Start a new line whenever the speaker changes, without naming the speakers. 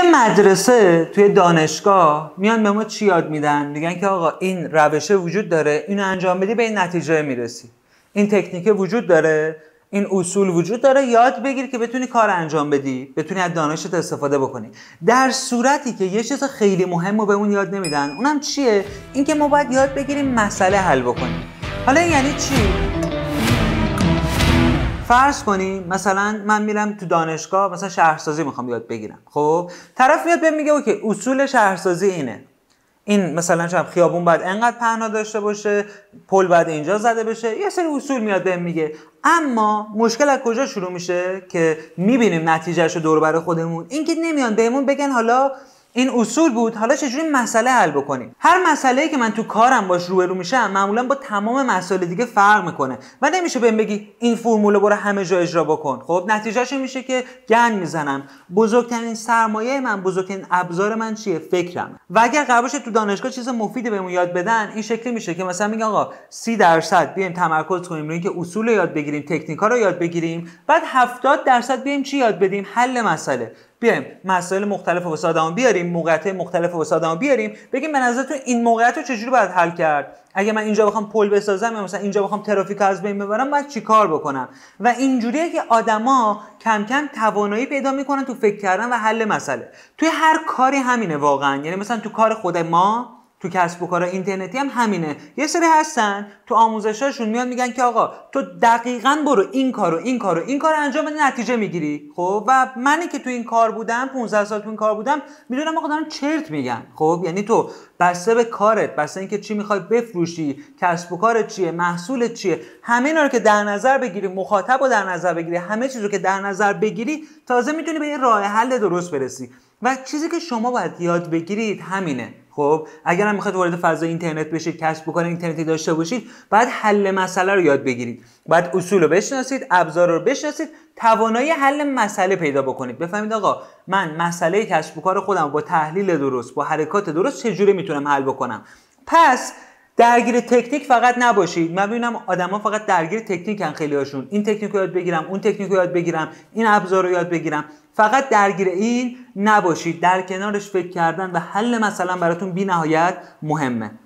توی مدرسه توی دانشگاه میان به ما چی یاد میدن میگن که آقا این روشه وجود داره اینو انجام بدی به این نتیجه میرسی این تکنیک وجود داره این اصول وجود داره یاد بگیر که بتونی کار انجام بدی بتونی از دانشت استفاده بکنی در صورتی که یه چیز خیلی مهم رو به اون یاد نمیدن اونم چیه اینکه ما باید یاد بگیریم مسئله حل بکنیم حالا یعنی چی فرض کنیم مثلا من میرم تو دانشگاه مثلا شهرسازی میخوام یاد بگیرم خب طرف میاد بهم میگه اوکی اصول شهرسازی اینه این مثلا شب خیابون باید انقدر پهنا داشته باشه پل باید اینجا زده بشه یه سری اصول میاد بهم میگه اما مشکل از کجا شروع میشه که میبینیم نتیجهش رو دور برای خودمون اینکه نمیان بهمون بگن حالا این اصول بود حالا چجوری مسئله حل بکنیم هر مسئله که من تو کارم باش رو میشم معمولا با تمام مسائل دیگه فرق میکنه و نمیشه بهم بگی این فرمول برو همه جا اجرا بکن خب نتیجهش میشه که گن میزنم بزرگترین سرمایه من بزرگترین ابزار من چیه فکرم و اگر قبلش تو دانشگاه چیز مفیدی بهمون یاد بدن این شکلی میشه که مثلا میگن آقا سی درصد بیایم تمرکز کنیم روی اینکه اصول رو یاد بگیریم تکنیک ها رو یاد بگیریم بعد 70 درصد بیایم چی یاد بدیم حل مسئله بیایم مسائل مختلف واسه آدم بیاریم موقعیت مختلف واسه آدم بیاریم بگیم به نظرتون این موقعیت رو چجوری باید حل کرد اگه من اینجا بخوام پل بسازم یا مثلا اینجا بخوام ترافیک از بین ببرم چی چیکار بکنم و اینجوریه که آدما کم کم توانایی پیدا میکنن تو فکر کردن و حل مسئله توی هر کاری همینه واقعا یعنی مثلا تو کار خود ما تو کسب و کار اینترنتی هم همینه یه سری هستن تو آموزشاشون میان میگن که آقا تو دقیقا برو این کارو این کارو این کار انجام بده نتیجه میگیری خب و منی که تو این کار بودم 15 سال تو این کار بودم میدونم آقا چرت میگن خب یعنی تو بسته به کارت بسته اینکه چی میخوای بفروشی کسب و کارت چیه محصولت چیه همه اینا رو که در نظر بگیری مخاطب رو در نظر بگیری همه چیز رو که در نظر بگیری تازه میتونی به یه راه حل درست برسی و چیزی که شما باید یاد بگیرید همینه خب اگر هم میخواد وارد فضای اینترنت بشید کسب بکنید اینترنتی داشته باشید باید حل مسئله رو یاد بگیرید باید اصول رو بشناسید ابزار رو بشناسید توانایی حل مسئله پیدا بکنید بفهمید آقا من مسئله کسب و کار خودم با تحلیل درست با حرکات درست چجوری میتونم حل بکنم پس درگیر تکنیک فقط نباشید من ببینم آدما فقط درگیر تکنیکن خیلی هاشون این تکنیک رو یاد بگیرم اون تکنیک رو یاد بگیرم این ابزار رو یاد بگیرم فقط درگیر این نباشید در کنارش فکر کردن و حل مثلا براتون بی نهایت مهمه